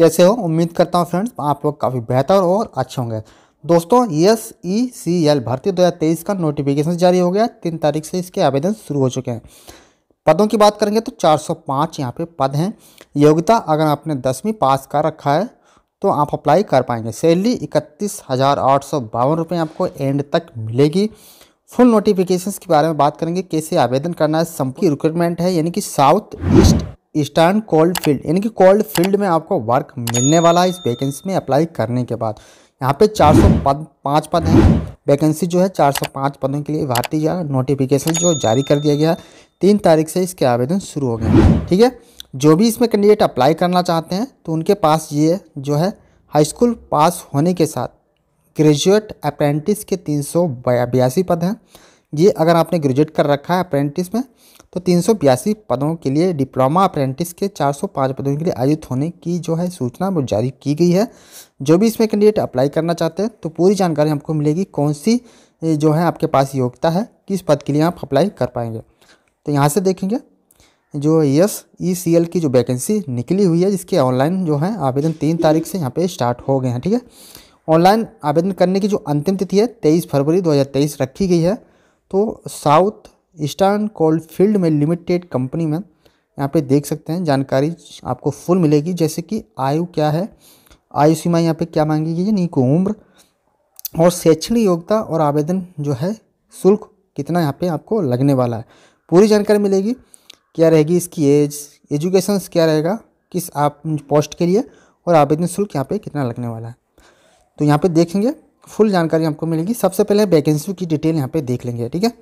कैसे हो उम्मीद करता हूँ फ्रेंड्स आप लोग काफ़ी बेहतर और अच्छे होंगे दोस्तों एस ई सी एल भर्ती दो का नोटिफिकेशन जारी हो गया तीन तारीख से इसके आवेदन शुरू हो चुके हैं पदों की बात करेंगे तो 405 यहाँ पे पद हैं योग्यता अगर आपने दसवीं पास कर रखा है तो आप अप्लाई कर पाएंगे सैलरी इकतीस हज़ार आठ सौ बावन रुपये आपको एंड तक मिलेगी फुल नोटिफिकेशन के बारे में बात करेंगे कैसे आवेदन करना है संपूर्ण रिक्रूटमेंट है यानी कि south east eastern coal field यानी कि कोल्ड फील्ड में आपको वर्क मिलने वाला है इस वैकेंसी में अप्लाई करने के बाद यहाँ पे 405 पद पाँच पद हैं वैकेंसी जो है 405 पदों के लिए भारतीय नोटिफिकेशन जो जारी कर दिया गया है तीन तारीख से इसके आवेदन शुरू हो गए ठीक है जो भी इसमें कैंडिडेट अप्लाई करना चाहते हैं तो उनके पास ये जो है हाई स्कूल पास होने के साथ ग्रेजुएट अप्रेंटिस के तीन पद हैं ये अगर आपने ग्रेजुएट कर रखा है अप्रेंटिस में तो तीन पदों के लिए डिप्लोमा अप्रेंटिस के 405 पदों के लिए आयोजित होने की जो है सूचना वो जारी की गई है जो भी इसमें कैंडिडेट अप्लाई करना चाहते हैं तो पूरी जानकारी आपको मिलेगी कौन सी जो है आपके पास योग्यता है किस पद के लिए आप अप्लाई कर पाएंगे तो यहाँ से देखेंगे जो यस ई सी एल की जो वैकेंसी निकली हुई है जिसके ऑनलाइन जो है आवेदन तीन तारीख से यहाँ पे स्टार्ट हो गए हैं ठीक है ऑनलाइन आवेदन करने की जो अंतिम तिथि है तेईस फरवरी 2023 रखी गई है तो साउथ ईस्टर्न फील्ड में लिमिटेड कंपनी में यहाँ पे देख सकते हैं जानकारी आपको फुल मिलेगी जैसे कि आयु क्या है आयु सीमा यहाँ पे क्या मांगी गई है यानी उम्र और शैक्षणिक योग्यता और आवेदन जो है शुल्क कितना यहाँ पे आपको लगने वाला है पूरी जानकारी मिलेगी क्या रहेगी इसकी एज एजुकेशन क्या रहेगा किस आप पोस्ट के लिए और आवेदन शुल्क यहाँ पर कितना लगने वाला है तो यहाँ पर देखेंगे फुल जानकारी आपको मिलेगी सबसे पहले वैकेंसी की डिटेल यहाँ पे देख लेंगे ठीक है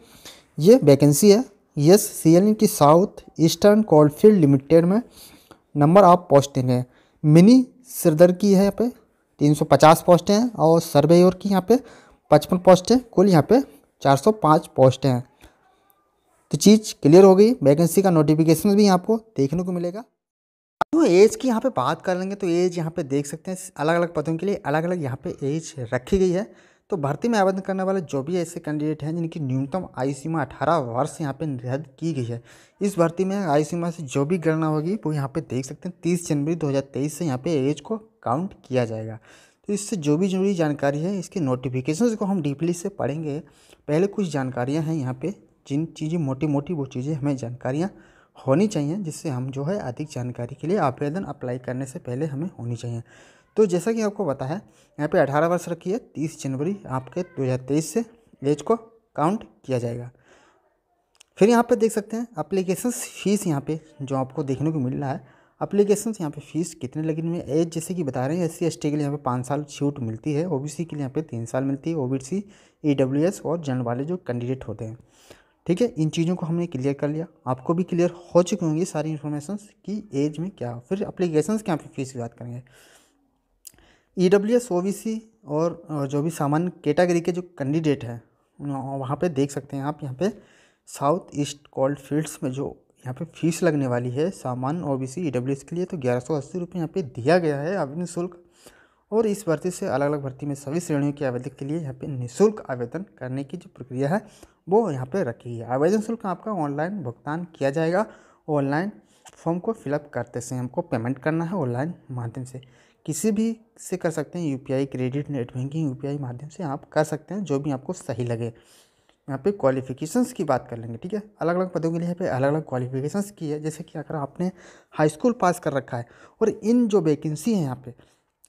ये वैकेंसी है यस सी एल की साउथ ईस्टर्न कोलफील्ड लिमिटेड में नंबर ऑफ पोस्टिंग है मिनी सिरदर की है यहाँ पे 350 पोस्टें हैं और सर्वेयर की यहाँ पे 55 पोस्टें कुल यहाँ पे 405 पोस्टें हैं तो चीज़ क्लियर हो गई वैकेंसी का नोटिफिकेशन भी आपको देखने को मिलेगा तो एज की यहाँ पे बात कर लेंगे तो एज यहाँ पे देख सकते हैं अलग अलग पदों के लिए अलग अलग यहाँ पे एज रखी गई है तो भर्ती में आवेदन करने वाले जो भी ऐसे कैंडिडेट हैं जिनकी न्यूनतम आयु सीमा अठारह वर्ष यहाँ पे निर्धारित की गई है इस भर्ती में आयु सीमा से जो भी गणना होगी वो यहाँ पे देख सकते हैं तीस जनवरी 2023 से यहाँ पे एज को काउंट किया जाएगा तो इससे जो भी जरूरी जानकारी है इसके नोटिफिकेशन को हम डीपली से पढ़ेंगे पहले कुछ जानकारियाँ हैं यहाँ पर जिन चीज़ें मोटी मोटी वो चीज़ें हमें जानकारियाँ होनी चाहिए जिससे हम जो है अधिक जानकारी के लिए आवेदन अप्लाई करने से पहले हमें होनी चाहिए तो जैसा कि आपको पता है यहाँ पे 18 वर्ष रखिए 30 जनवरी आपके 2023 से एज को काउंट किया जाएगा फिर यहाँ पे देख सकते हैं अप्लीकेशन फ़ीस यहाँ पे जो आपको देखने को मिल रहा है अप्लीकेशन यहाँ पे फ़ीस कितने लगी हुई है एज जैसे कि बता रहे हैं एस सी के लिए यहाँ पे पाँच साल छूट मिलती है ओ के लिए यहाँ पे तीन साल मिलती है डब्ल्यू एस और जनरल वाले जो कैंडिडेट होते हैं ठीक है इन चीज़ों को हमने क्लियर कर लिया आपको भी क्लियर हो चुकी होंगी सारी इन्फॉर्मेशन की एज में क्या फिर अप्लीकेशन के यहाँ पे फ़ीस की बात करेंगे E W S O B C और जो भी सामान्य कैटेगरी के जो कैंडिडेट हैं वहाँ पे देख सकते हैं आप यहाँ पे साउथ ईस्ट कोल्ड फील्ड्स में जो यहाँ पे फीस लगने वाली है सामान्य O B C E W S के लिए तो ग्यारह सौ अस्सी रुपये यहाँ पर दिया गया है आवेदन शुल्क और इस भर्ती से अलग अलग भर्ती में सभी श्रेणियों के आवेदक के लिए यहाँ पे निःशुल्क आवेदन करने की जो प्रक्रिया है वो यहाँ पे रखी है आवेदन शुल्क आपका ऑनलाइन भुगतान किया जाएगा ऑनलाइन फॉर्म को फिलअप करते से हमको पेमेंट करना है ऑनलाइन माध्यम से किसी भी से कर सकते हैं UPI credit net banking UPI माध्यम से आप कर सकते हैं जो भी आपको सही लगे यहाँ पे क्वालिफिकेशंस की बात कर लेंगे ठीक है अलग अलग पदों के लिए यहाँ पे अलग अलग क्वालिफिकेशंस की है जैसे कि अगर आपने हाई स्कूल पास कर रखा है और इन जो वैकेंसी है यहाँ पे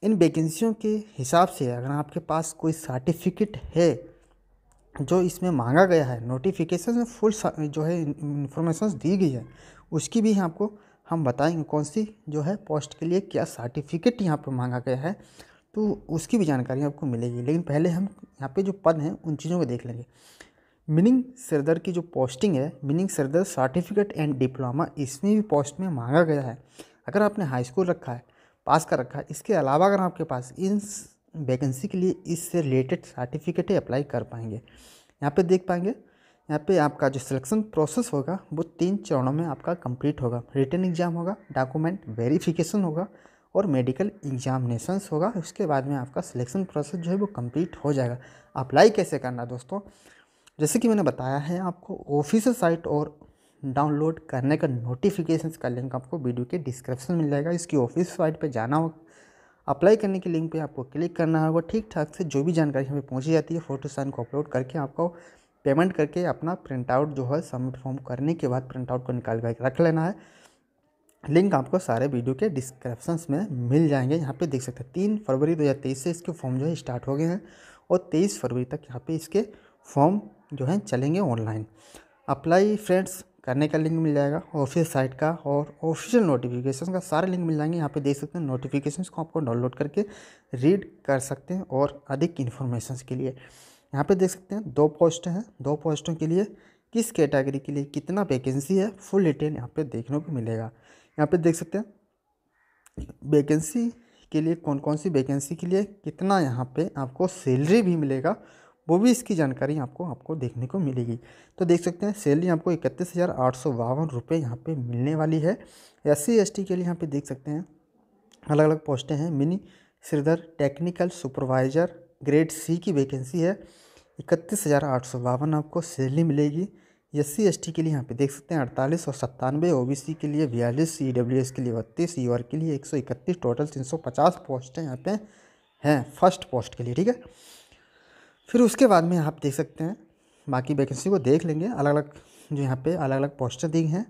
इन वैकेंसीयों के हिसाब से अगर आपके पास कोई सर्टिफिकेट है जो इसमें मांगा गया है नोटिफिकेशन में फुल जो है इन्फॉर्मेशन दी गई है उसकी भी आपको हम बताएंगे कौन सी जो है पोस्ट के लिए क्या सर्टिफिकेट यहाँ पर मांगा गया है तो उसकी भी जानकारी आपको मिलेगी लेकिन पहले हम यहाँ पे जो पद हैं उन चीज़ों को देख लेंगे मिनिंग सरदर की जो पोस्टिंग है मिनिंग सरदर सर्टिफिकेट एंड डिप्लोमा इसमें भी पोस्ट में मांगा गया है अगर आपने हाई स्कूल रखा है पास कर रखा है इसके अलावा अगर आपके पास इन वैकेंसी के लिए इससे रिलेटेड सर्टिफिकेट अप्लाई कर पाएंगे यहाँ पे देख पाएंगे यहाँ पे आपका जो सिलेक्शन प्रोसेस होगा वो तीन चरणों में आपका कंप्लीट होगा रिटर्न एग्ज़ाम होगा डॉक्यूमेंट वेरिफिकेशन होगा और मेडिकल एग्जामिनेशंस होगा उसके बाद में आपका सिलेक्शन प्रोसेस जो है वो कंप्लीट हो जाएगा अप्लाई कैसे करना दोस्तों जैसे कि मैंने बताया है आपको ऑफिसल साइट और डाउनलोड करने का नोटिफिकेशन का लिंक आपको वीडियो के डिस्क्रिप्शन मिल जाएगा इसकी ऑफिस साइट पर जाना होगा अप्लाई करने के लिंक पे आपको क्लिक करना होगा ठीक ठाक से जो भी जानकारी हमें पहुँची जाती है फोटो साइन को अपलोड करके आपको पेमेंट करके अपना प्रिंट आउट जो है सबमिट फॉर्म करने के बाद प्रिंट आउट को निकाल कर रख लेना है लिंक आपको सारे वीडियो के डिस्क्रिप्शंस में मिल जाएंगे यहाँ पे देख सकते हैं तीन फरवरी 2023 से इसके फॉर्म जो है स्टार्ट हो गए हैं और 23 फरवरी तक यहाँ पे इसके फॉर्म जो है चलेंगे ऑनलाइन अप्लाई फ्रेंड्स करने का लिंक मिल जाएगा ऑफिस साइट का और ऑफिशियल नोटिफिकेशन का सारे लिंक मिल जाएंगे यहाँ पे देख सकते हैं नोटिफिकेशन को आपको डाउनलोड करके रीड कर सकते हैं और अधिक इन्फॉर्मेशन के लिए यहाँ पे देख सकते हैं दो पोस्ट हैं दो पोस्टों के लिए किस कैटेगरी के लिए कितना वैकेंसी है फुल डिटेल यहाँ पे देखने को मिलेगा यहाँ पे देख सकते हैं वैकेंसी के लिए कौन कौन सी वैकेंसी के लिए कितना यहाँ पे आपको सैलरी भी मिलेगा वो भी इसकी जानकारी आपको आपको देखने को मिलेगी तो देख सकते हैं सैलरी आपको इकतीस हज़ार आठ सौ बावन रुपये यहाँ पर मिलने वाली है एस सी के लिए यहाँ पर देख सकते हैं अलग अलग पोस्टें हैं mini sirdar technical supervisor grade C की वैकेंसी है इकतीस हज़ार आठ सौ बावन आपको सैलरी मिलेगी एस सी के लिए यहाँ पे देख सकते हैं अड़तालीस और सत्तानवे ओ के लिए बयालीस ई के लिए बत्तीस ई e के लिए एक सौ इकतीस टोटल तीन सौ पचास पोस्टें यहाँ पे हैं फर्स्ट पोस्ट के लिए ठीक है फिर उसके बाद में आप देख सकते हैं बाकी वैकेंसी को देख लेंगे अलग अलग जो यहाँ पे अलग अलग पोस्टें दी हैं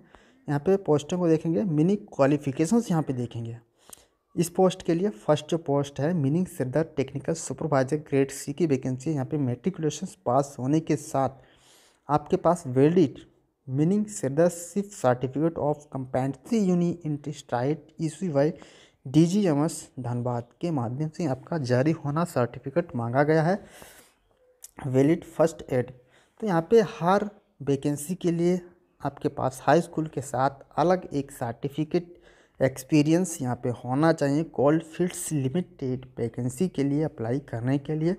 यहाँ पे पोस्टों को देखेंगे मिनी क्वालिफिकेशंस यहाँ पे देखेंगे इस पोस्ट के लिए फर्स्ट जो पोस्ट है mining sardar technical supervisor grade C की वैकेंसी यहाँ पे मेट्रिकुलेशन पास होने के साथ आपके पास वेलिड मीनिंग सरदारशिप सर्टिफिकेट ऑफ कंपेंसी यूनी E C Y D G M S Dhanbad के माध्यम से आपका जारी होना सर्टिफिकेट मांगा गया है वेलिड फर्स्ट एड तो यहाँ पे हर वैकेंसी के लिए आपके पास हाई स्कूल के साथ अलग एक सर्टिफिकेट एक्सपीरियंस यहाँ पे होना चाहिए कॉल फील्ड्स लिमिटेड वैकेंसी के लिए अप्लाई करने के लिए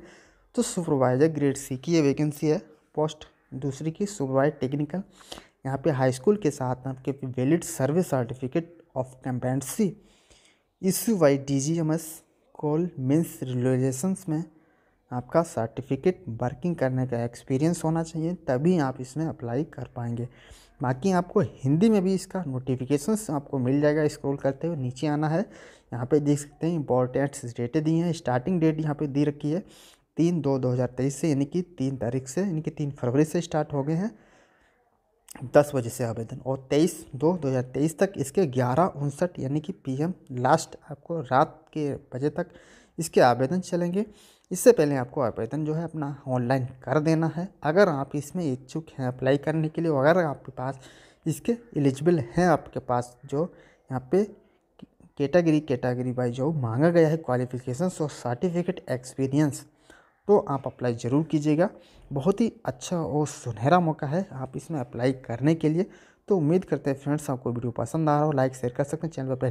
तो सुपरवाइज़र ग्रेड सी की ये वैकेंसी है पोस्ट दूसरी की सुपरवाइज टेक्निकल यहाँ पे हाई स्कूल के साथ आपके valid service certificate of competency issue Y D G M S coal mines relations में आपका सर्टिफिकेट वर्किंग करने का एक्सपीरियंस होना चाहिए तभी आप इसमें अप्लाई कर पाएंगे बाकी आपको हिंदी में भी इसका नोटिफिकेशन आपको मिल जाएगा स्क्रॉल करते हुए नीचे आना है यहाँ पे देख सकते हैं इंपॉर्टेंट डेटें दी हैं स्टार्टिंग डेट यहाँ पे दी रखी है तीन दो दो हज़ार तेईस से यानी कि तीन तारीख से यानी कि तीन फरवरी से स्टार्ट हो गए हैं दस बजे से आवेदन और तेईस दो दो हज़ार तेईस तक इसके ग्यारह उनसठ यानी कि पी लास्ट आपको रात के बजे तक इसके आवेदन चलेंगे इससे पहले आपको आवेदन जो है अपना ऑनलाइन कर देना है अगर आप इसमें इच्छुक हैं अप्लाई करने के लिए अगर आपके पास इसके एलिजिबल हैं आपके पास जो यहाँ पे कैटेगरी कैटेगरी बाई जो मांगा गया है क्वालिफिकेशन और सर्टिफिकेट एक्सपीरियंस तो आप अप्लाई ज़रूर कीजिएगा बहुत ही अच्छा और सुनहरा मौका है आप इसमें अप्लाई करने के लिए तो उम्मीद करते हैं फ्रेंड्स आपको वीडियो पसंद आ रहा हो लाइक शेयर कर सकते हैं चैनल पर पहले